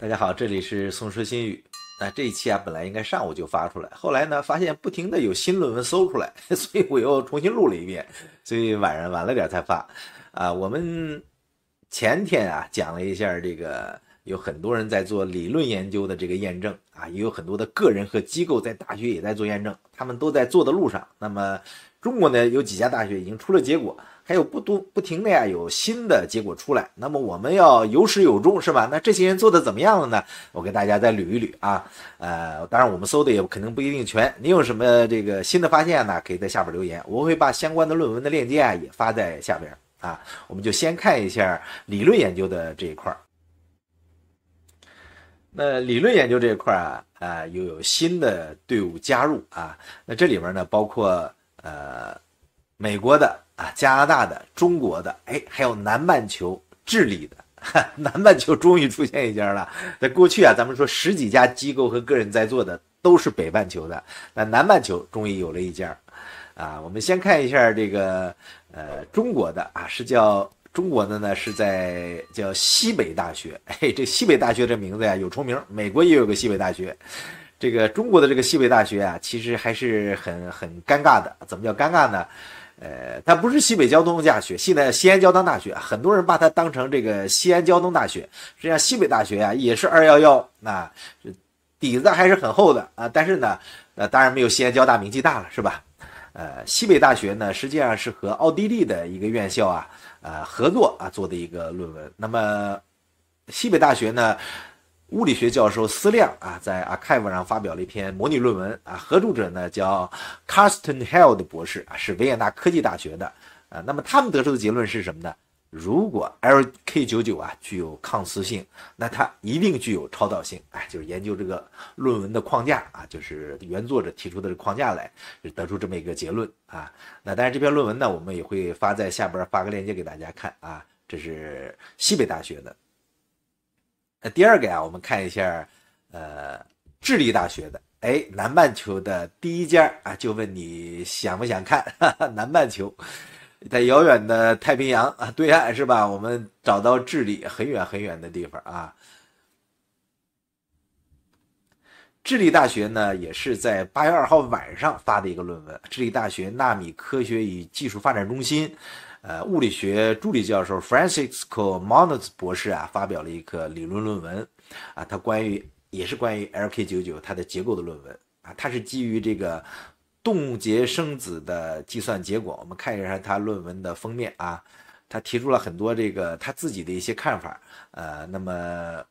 大家好，这里是《宋诗新语》。那这一期啊，本来应该上午就发出来，后来呢，发现不停的有新论文搜出来，所以我又重新录了一遍，所以晚上晚了点才发。啊，我们前天啊讲了一下这个，有很多人在做理论研究的这个验证啊，也有很多的个人和机构在大学也在做验证，他们都在做的路上。那么中国呢，有几家大学已经出了结果。还有不多不停的呀，有新的结果出来，那么我们要有始有终，是吧？那这些人做的怎么样了呢？我给大家再捋一捋啊，呃，当然我们搜的也肯定不一定全。你有什么这个新的发现呢？可以在下边留言，我会把相关的论文的链接啊也发在下边啊。我们就先看一下理论研究的这一块儿。那理论研究这一块儿啊，呃，又有新的队伍加入啊。那这里面呢，包括呃，美国的。啊，加拿大的、中国的，哎，还有南半球智利的，南半球终于出现一家了。在过去啊，咱们说十几家机构和个人在做的都是北半球的，那南半球终于有了一家。啊，我们先看一下这个，呃，中国的啊，是叫中国的呢，是在叫西北大学。嘿，这西北大学这名字呀有重名，美国也有个西北大学。这个中国的这个西北大学啊，其实还是很很尴尬的。怎么叫尴尬呢？呃，它不是西北交通大学，现在西安交通大学，很多人把它当成这个西安交通大学。实际上，西北大学啊也是二幺幺，那底子还是很厚的啊。但是呢，呃，当然没有西安交大名气大了，是吧？呃，西北大学呢，实际上是和奥地利的一个院校啊，呃，合作啊做的一个论文。那么，西北大学呢？物理学教授斯亮啊，在 Archive 上发表了一篇模拟论文啊，合著者呢叫 Carsten Hell 的博士啊，是维也纳科技大学的啊。那么他们得出的结论是什么呢？如果 LK 九九啊具有抗磁性，那它一定具有超导性。哎，就是研究这个论文的框架啊，就是原作者提出的这框架来，就得出这么一个结论啊。那但是这篇论文呢，我们也会发在下边发个链接给大家看啊。这是西北大学的。那第二个呀，我们看一下，呃，智利大学的，哎，南半球的第一家啊，就问你想不想看哈哈 南半球，在遥远的太平洋啊对岸是吧？我们找到智利，很远很远的地方啊。智利大学呢，也是在八月二号晚上发的一个论文，智利大学纳米科学与技术发展中心。呃，物理学助理教授 Francisco Mones 博士啊，发表了一个理论论文啊，他关于也是关于 LK99 它的结构的论文啊，它是基于这个冻结生子的计算结果。我们看一下他论文的封面啊，他提出了很多这个他自己的一些看法。呃，那么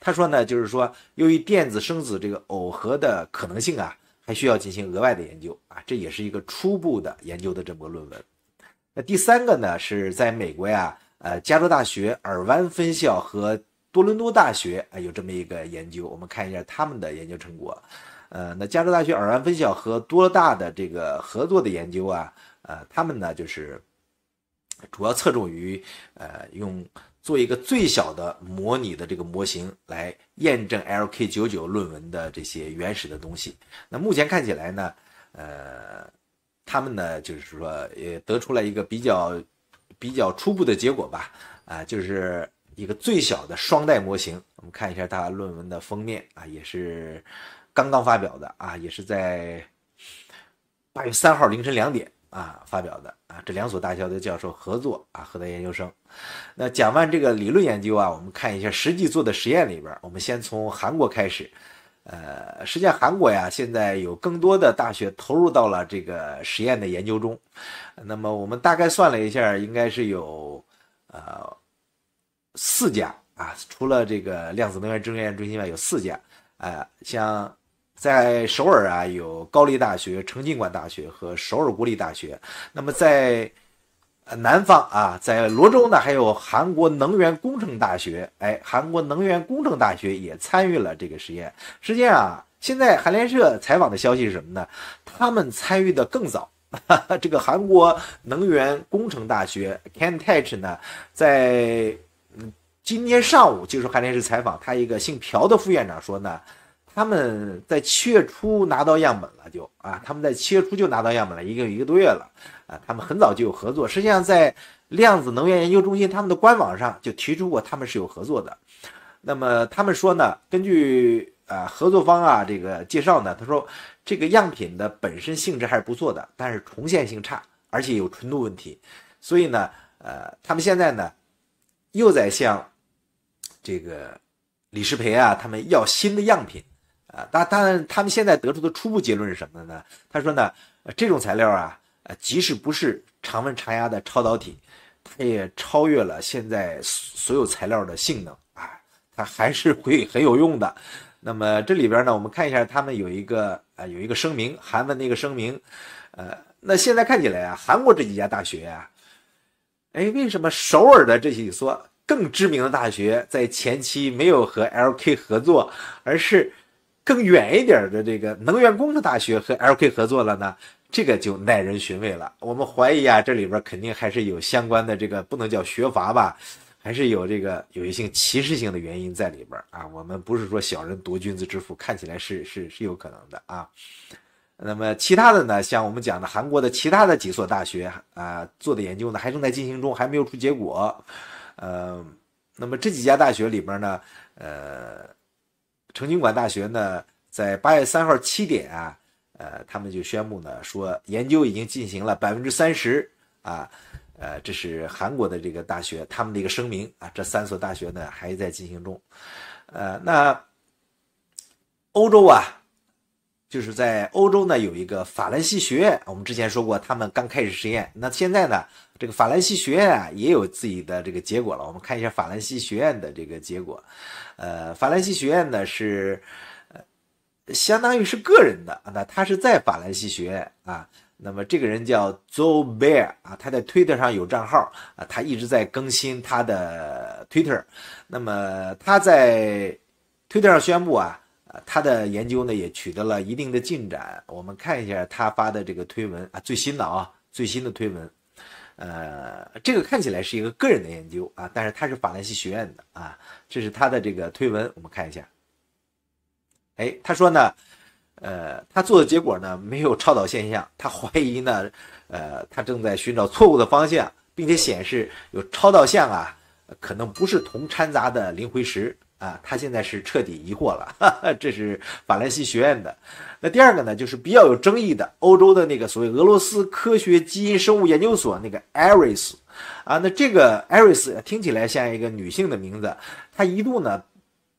他说呢，就是说由于电子生子这个耦合的可能性啊，还需要进行额外的研究啊，这也是一个初步的研究的这个论文。第三个呢是在美国呀，呃，加州大学尔湾分校和多伦多大学啊有这么一个研究，我们看一下他们的研究成果。呃，那加州大学尔湾分校和多大的这个合作的研究啊，呃，他们呢就是主要侧重于呃用做一个最小的模拟的这个模型来验证 LK 九九论文的这些原始的东西。那目前看起来呢，呃。他们呢，就是说也得出来一个比较比较初步的结果吧，啊，就是一个最小的双代模型。我们看一下他论文的封面啊，也是刚刚发表的啊，也是在八月三号凌晨两点啊发表的啊。这两所大学的教授合作啊，和的研究生。那讲完这个理论研究啊，我们看一下实际做的实验里边。我们先从韩国开始。呃，实际上韩国呀，现在有更多的大学投入到了这个实验的研究中。那么我们大概算了一下，应该是有呃四家啊，除了这个量子能源研究中心外，有四家。呃，像在首尔啊，有高丽大学、成静馆大学和首尔国立大学。那么在南方啊，在罗州呢，还有韩国能源工程大学，哎，韩国能源工程大学也参与了这个实验。实际上啊，现在韩联社采访的消息是什么呢？他们参与的更早。这个韩国能源工程大学 c a n t e c h 呢，在嗯今天上午接受韩联社采访，他一个姓朴的副院长说呢。他们在七月初拿到样本了，就啊，他们在七月初就拿到样本了，一个一个多月了，啊，他们很早就有合作。实际上，在量子能源研究中心他们的官网上就提出过，他们是有合作的。那么他们说呢，根据呃合作方啊这个介绍呢，他说这个样品的本身性质还是不错的，但是重现性差，而且有纯度问题。所以呢，呃，他们现在呢又在向这个李世培啊他们要新的样品。啊，当然，他们现在得出的初步结论是什么呢？他说呢，这种材料啊，即使不是常温常压的超导体，它也超越了现在所有材料的性能啊，它还是会很有用的。那么这里边呢，我们看一下他们有一个啊，有一个声明，韩文的一个声明，呃，那现在看起来啊，韩国这几家大学啊，哎，为什么首尔的这几所更知名的大学在前期没有和 LK 合作，而是？更远一点的这个能源工程大学和 l k 合作了呢，这个就耐人寻味了。我们怀疑啊，这里边肯定还是有相关的这个不能叫学阀吧，还是有这个有一些歧视性的原因在里边啊。我们不是说小人夺君子之腹，看起来是是是有可能的啊。那么其他的呢，像我们讲的韩国的其他的几所大学啊做的研究呢，还正在进行中，还没有出结果。呃，那么这几家大学里边呢，呃。成均馆大学呢，在八月三号七点啊，呃，他们就宣布呢，说研究已经进行了百分之三十啊，呃，这是韩国的这个大学他们的一个声明啊。这三所大学呢，还在进行中，呃，那欧洲啊。就是在欧洲呢，有一个法兰西学院，我们之前说过，他们刚开始实验。那现在呢，这个法兰西学院啊，也有自己的这个结果了。我们看一下法兰西学院的这个结果。呃，法兰西学院呢是，相当于是个人的，那他是在法兰西学院啊。那么这个人叫 j o e b e a r 啊，他在 Twitter 上有账号啊，他一直在更新他的 Twitter。那么他在 Twitter 上宣布啊。他的研究呢也取得了一定的进展，我们看一下他发的这个推文啊，最新的啊，最新的推文，呃，这个看起来是一个个人的研究啊，但是他是法兰西学院的啊，这是他的这个推文，我们看一下，哎，他说呢，呃，他做的结果呢没有超导现象，他怀疑呢，呃，他正在寻找错误的方向，并且显示有超导像啊，可能不是铜掺杂的磷灰石。啊，他现在是彻底疑惑了，哈哈，这是法兰西学院的。那第二个呢，就是比较有争议的，欧洲的那个所谓俄罗斯科学基因生物研究所那个艾瑞斯，啊，那这个艾瑞斯听起来像一个女性的名字，他一度呢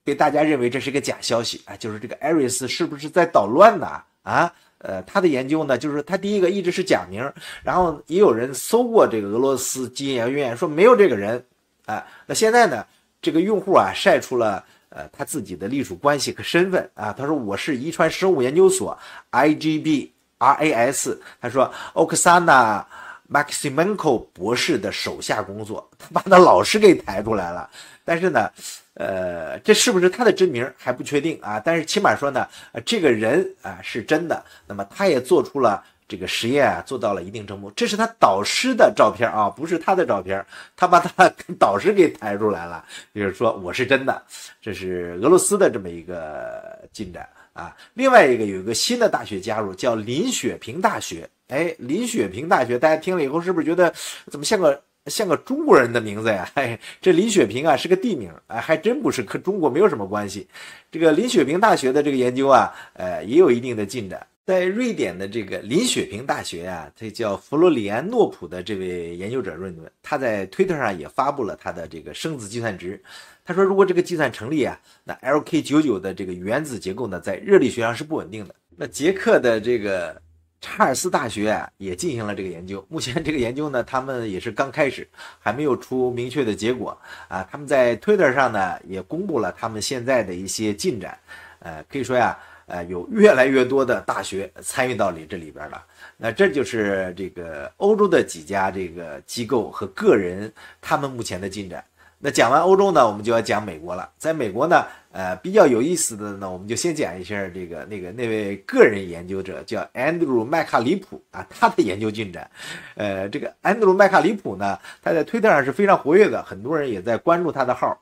被大家认为这是一个假消息，啊，就是这个艾瑞斯是不是在捣乱呢？啊？呃，他的研究呢，就是他第一个一直是假名，然后也有人搜过这个俄罗斯基因研究院，说没有这个人，啊，那现在呢？这个用户啊晒出了呃他自己的隶属关系和身份啊，他说我是遗传生物研究所 IGBRAS，他说 Oksana Maximenko 博士的手下工作，他把他老师给抬出来了，但是呢，呃这是不是他的真名还不确定啊，但是起码说呢这个人啊是真的，那么他也做出了。这个实验啊做到了一定程度，这是他导师的照片啊，不是他的照片，他把他导师给抬出来了，就是说我是真的，这是俄罗斯的这么一个进展啊。另外一个有一个新的大学加入，叫林雪平大学。哎，林雪平大学，大家听了以后是不是觉得怎么像个像个中国人的名字呀？哎，这林雪平啊是个地名，哎，还真不是跟中国没有什么关系。这个林雪平大学的这个研究啊，呃，也有一定的进展。在瑞典的这个林雪平大学啊，这叫弗洛里安诺普的这位研究者论文，他在推特上也发布了他的这个生子计算值。他说，如果这个计算成立啊，那 Lk99 的这个原子结构呢，在热力学上是不稳定的。那捷克的这个查尔斯大学啊，也进行了这个研究，目前这个研究呢，他们也是刚开始，还没有出明确的结果啊。他们在推特上呢，也公布了他们现在的一些进展。呃，可以说呀。呃，有越来越多的大学参与到你这里边了。那这就是这个欧洲的几家这个机构和个人他们目前的进展。那讲完欧洲呢，我们就要讲美国了。在美国呢，呃，比较有意思的呢，我们就先讲一下这个那个那位个人研究者叫 Andrew 普啊，他的研究进展。呃，这个 Andrew 普呢，他在推特上是非常活跃的，很多人也在关注他的号。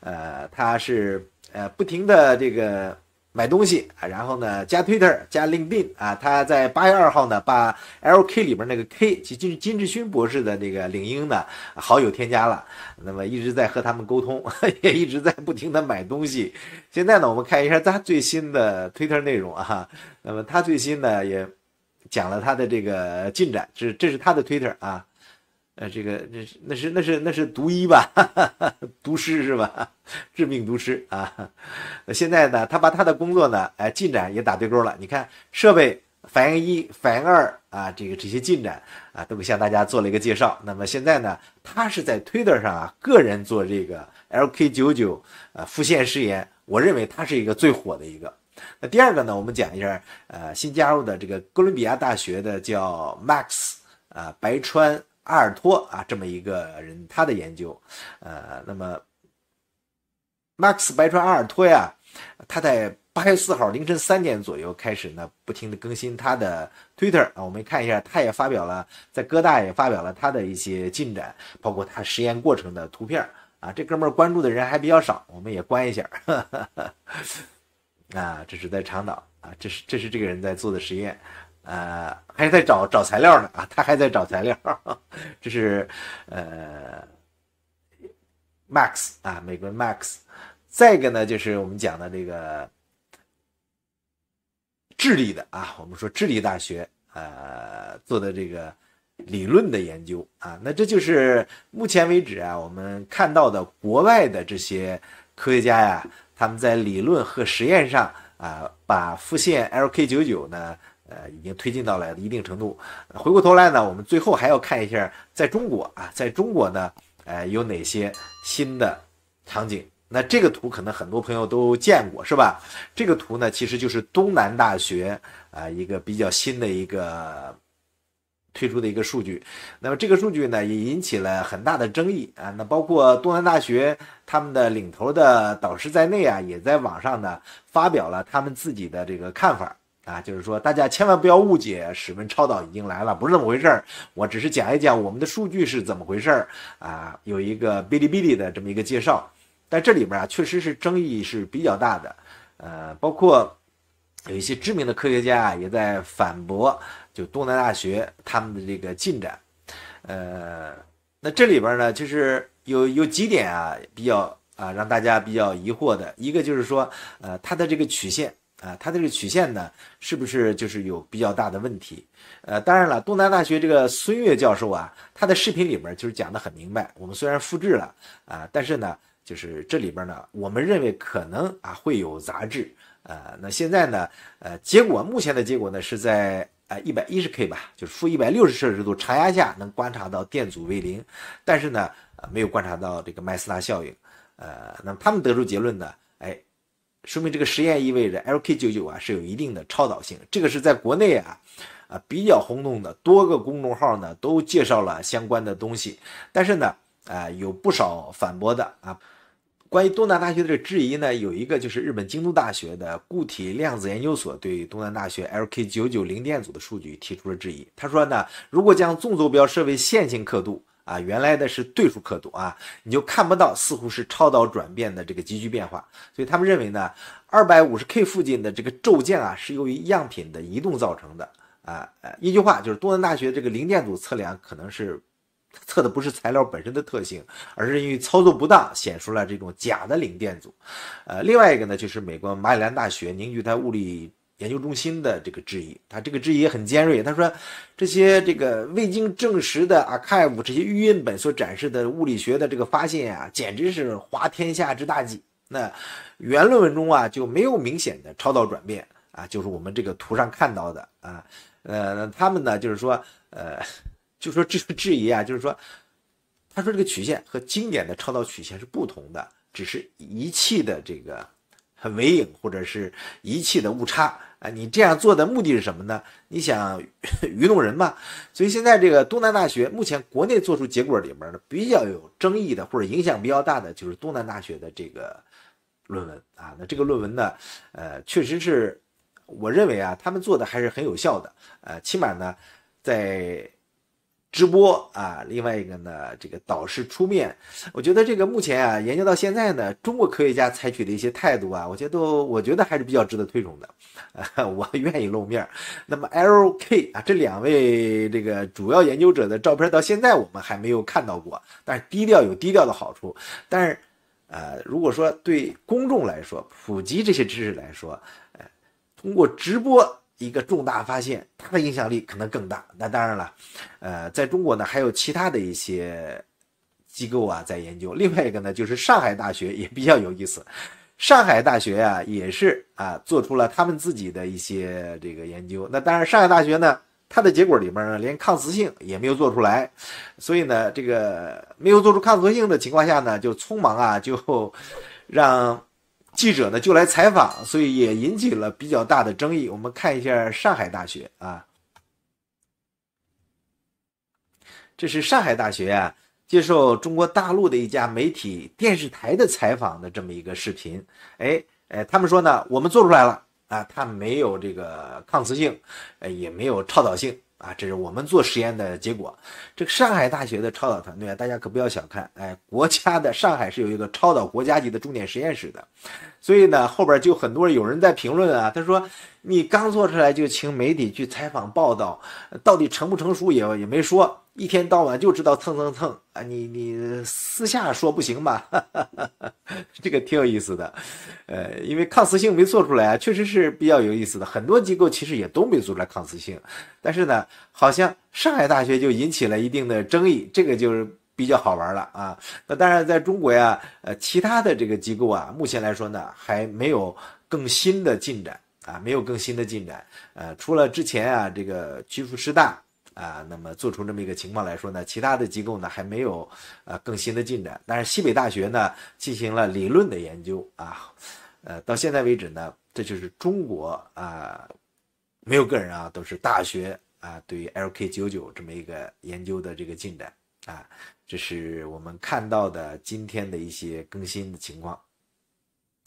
呃，他是呃不停的这个。买东西啊，然后呢，加 Twitter 加 LinkedIn 啊，他在八月二号呢，把 LK 里边那个 K，即金金志勋博士的那个领英呢好友添加了，那么一直在和他们沟通，也一直在不停的买东西。现在呢，我们看一下他最新的 Twitter 内容啊，那么他最新呢也讲了他的这个进展，是这是他的 Twitter 啊。呃，这个那是那是那是那是读医吧，读 诗是吧？致命毒师啊！那现在呢，他把他的工作呢，哎，进展也打对勾了。你看设备反应一、反应二啊，这个这些进展啊，都给向大家做了一个介绍。那么现在呢，他是在 Twitter 上啊，个人做这个 LK 九九呃复现试验。我认为他是一个最火的一个。那第二个呢，我们讲一下呃新加入的这个哥伦比亚大学的叫 Max 啊白川。阿尔托啊，这么一个人，他的研究，呃，那么，Max 白川阿尔托呀，他在八月四号凌晨三点左右开始呢，不停的更新他的 Twitter 啊，我们看一下，他也发表了，在哥大也发表了他的一些进展，包括他实验过程的图片啊，这哥们儿关注的人还比较少，我们也关一下，啊，这是在长岛啊，这是这是这个人在做的实验。呃，还在找找材料呢啊，他还在找材料，这是呃，Max 啊，美国 Max，再一个呢，就是我们讲的这个智利的啊，我们说智利大学呃做的这个理论的研究啊，那这就是目前为止啊，我们看到的国外的这些科学家呀，他们在理论和实验上啊，把复现 LK 九九呢。呃，已经推进到了一定程度。回过头来呢，我们最后还要看一下，在中国啊，在中国呢，呃，有哪些新的场景？那这个图可能很多朋友都见过，是吧？这个图呢，其实就是东南大学啊一个比较新的一个推出的一个数据。那么这个数据呢，也引起了很大的争议啊。那包括东南大学他们的领头的导师在内啊，也在网上呢发表了他们自己的这个看法。啊，就是说，大家千万不要误解，史文超导已经来了，不是那么回事儿。我只是讲一讲我们的数据是怎么回事儿啊。有一个哔哩哔哩的这么一个介绍，但这里边啊，确实是争议是比较大的。呃，包括有一些知名的科学家啊，也在反驳就东南大学他们的这个进展。呃，那这里边呢，就是有有几点啊，比较啊，让大家比较疑惑的，一个就是说，呃，它的这个曲线。啊，它这个曲线呢，是不是就是有比较大的问题？呃，当然了，东南大学这个孙越教授啊，他的视频里面就是讲的很明白。我们虽然复制了啊，但是呢，就是这里边呢，我们认为可能啊会有杂质。呃，那现在呢，呃，结果目前的结果呢是在啊一百一十 K 吧，就是负一百六十摄氏度常压下能观察到电阻为零，但是呢，呃，没有观察到这个麦斯纳效应。呃，那么他们得出结论呢，哎。说明这个实验意味着 LK99 啊是有一定的超导性，这个是在国内啊啊比较轰动的，多个公众号呢都介绍了相关的东西，但是呢啊有不少反驳的啊。关于东南大学的这质疑呢，有一个就是日本京都大学的固体量子研究所对东南大学 LK99 零电阻的数据提出了质疑，他说呢，如果将纵坐标设为线性刻度。啊，原来的是对数刻度啊，你就看不到似乎是超导转变的这个急剧变化。所以他们认为呢，二百五十 K 附近的这个骤降啊，是由于样品的移动造成的啊。呃，一句话就是，东南大学这个零电阻测量可能是测的不是材料本身的特性，而是因为操作不当显出了这种假的零电阻。呃，另外一个呢，就是美国马里兰大学凝聚态物理。研究中心的这个质疑，他这个质疑也很尖锐。他说，这些这个未经证实的 archive，这些预印本所展示的物理学的这个发现啊，简直是滑天下之大稽。那原论文中啊就没有明显的超导转变啊，就是我们这个图上看到的啊。呃，他们呢就是说，呃，就说这个质疑啊，就是说，他说这个曲线和经典的超导曲线是不同的，只是仪器的这个。很伪影或者是仪器的误差啊，你这样做的目的是什么呢？你想愚弄人嘛？所以现在这个东南大学目前国内做出结果里边呢，比较有争议的或者影响比较大的就是东南大学的这个论文啊。那这个论文呢，呃，确实是，我认为啊，他们做的还是很有效的。呃，起码呢，在直播啊，另外一个呢，这个导师出面，我觉得这个目前啊，研究到现在呢，中国科学家采取的一些态度啊，我觉得我觉得还是比较值得推崇的，我愿意露面。那么 L K 啊，这两位这个主要研究者的照片到现在我们还没有看到过，但是低调有低调的好处，但是呃，如果说对公众来说，普及这些知识来说，哎，通过直播。一个重大发现，它的影响力可能更大。那当然了，呃，在中国呢，还有其他的一些机构啊，在研究。另外一个呢，就是上海大学也比较有意思。上海大学啊，也是啊，做出了他们自己的一些这个研究。那当然，上海大学呢，它的结果里边呢，连抗磁性也没有做出来，所以呢，这个没有做出抗磁性的情况下呢，就匆忙啊，就让。记者呢就来采访，所以也引起了比较大的争议。我们看一下上海大学啊，这是上海大学啊接受中国大陆的一家媒体电视台的采访的这么一个视频。哎哎，他们说呢，我们做出来了啊，它没有这个抗磁性，呃，也没有超导性。啊，这是我们做实验的结果。这个上海大学的超导团队啊，大家可不要小看。哎，国家的上海是有一个超导国家级的重点实验室的，所以呢，后边就很多有人在评论啊，他说你刚做出来就请媒体去采访报道，到底成不成熟也也没说。一天到晚就知道蹭蹭蹭啊！你你私下说不行吧？这个挺有意思的，呃，因为抗磁性没做出来啊，确实是比较有意思的。很多机构其实也都没做出来抗磁性，但是呢，好像上海大学就引起了一定的争议，这个就是比较好玩了啊。那当然，在中国呀，呃，其他的这个机构啊，目前来说呢，还没有更新的进展啊，没有更新的进展。呃，除了之前啊，这个曲阜师大。啊，那么做出这么一个情况来说呢，其他的机构呢还没有呃更新的进展，但是西北大学呢进行了理论的研究啊，呃，到现在为止呢，这就是中国啊没有个人啊，都是大学啊对于 LK 九九这么一个研究的这个进展啊，这是我们看到的今天的一些更新的情况。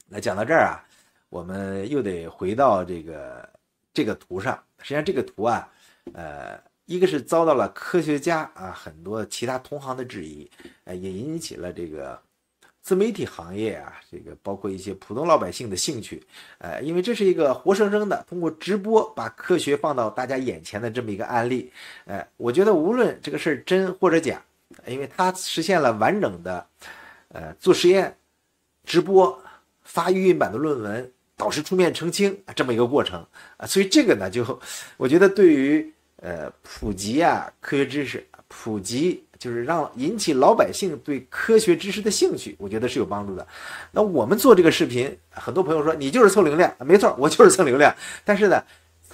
那讲到这儿啊，我们又得回到这个这个图上，实际上这个图啊，呃。一个是遭到了科学家啊很多其他同行的质疑，呃，也引起了这个自媒体行业啊，这个包括一些普通老百姓的兴趣，呃，因为这是一个活生生的通过直播把科学放到大家眼前的这么一个案例，呃，我觉得无论这个事儿真或者假，因为它实现了完整的，呃，做实验、直播、发预印版的论文、导师出面澄清这么一个过程啊，所以这个呢，就我觉得对于。呃，普及啊，科学知识普及就是让引起老百姓对科学知识的兴趣，我觉得是有帮助的。那我们做这个视频，很多朋友说你就是蹭流量，没错，我就是蹭流量。但是呢。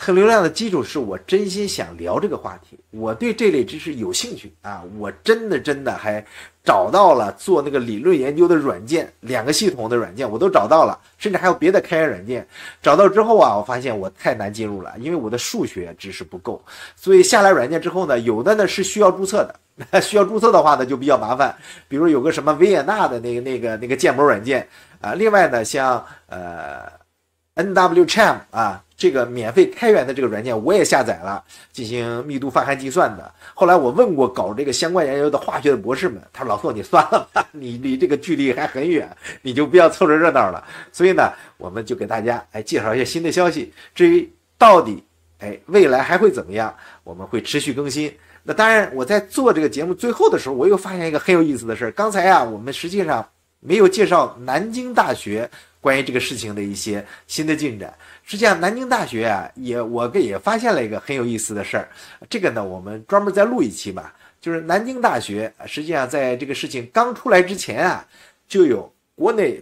蹭流量的基础是我真心想聊这个话题，我对这类知识有兴趣啊！我真的真的还找到了做那个理论研究的软件，两个系统的软件我都找到了，甚至还有别的开源软件。找到之后啊，我发现我太难进入了，因为我的数学知识不够。所以下来软件之后呢，有的呢是需要注册的，需要注册的话呢就比较麻烦。比如有个什么维也纳的那个那个那个建模软件啊，另外呢像呃 n w c h a m 啊。这个免费开源的这个软件，我也下载了，进行密度泛函计算的。后来我问过搞这个相关研究的化学的博士们，他说：“老宋，你算了吧，你离这个距离还很远，你就不要凑着热闹了。”所以呢，我们就给大家哎介绍一些新的消息。至于到底哎未来还会怎么样，我们会持续更新。那当然，我在做这个节目最后的时候，我又发现一个很有意思的事儿。刚才啊，我们实际上没有介绍南京大学关于这个事情的一些新的进展。实际上，南京大学啊，也我给也发现了一个很有意思的事儿。这个呢，我们专门再录一期吧。就是南京大学，实际上在这个事情刚出来之前啊，就有国内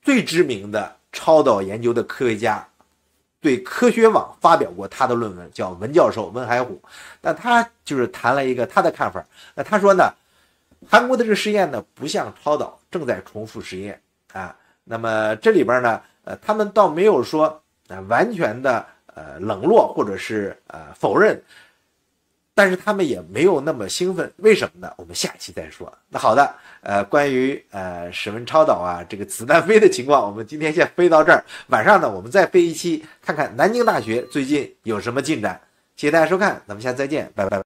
最知名的超导研究的科学家，对科学网发表过他的论文，叫文教授文海虎。那他就是谈了一个他的看法。那他说呢，韩国的这实验呢不像超导，正在重复实验啊。那么这里边呢，呃，他们倒没有说。那完全的呃冷落或者是呃否认，但是他们也没有那么兴奋，为什么呢？我们下期再说。那好的，呃，关于呃史文超导啊这个子弹飞的情况，我们今天先飞到这儿，晚上呢我们再飞一期，看看南京大学最近有什么进展。谢谢大家收看，咱们下次再见，拜拜。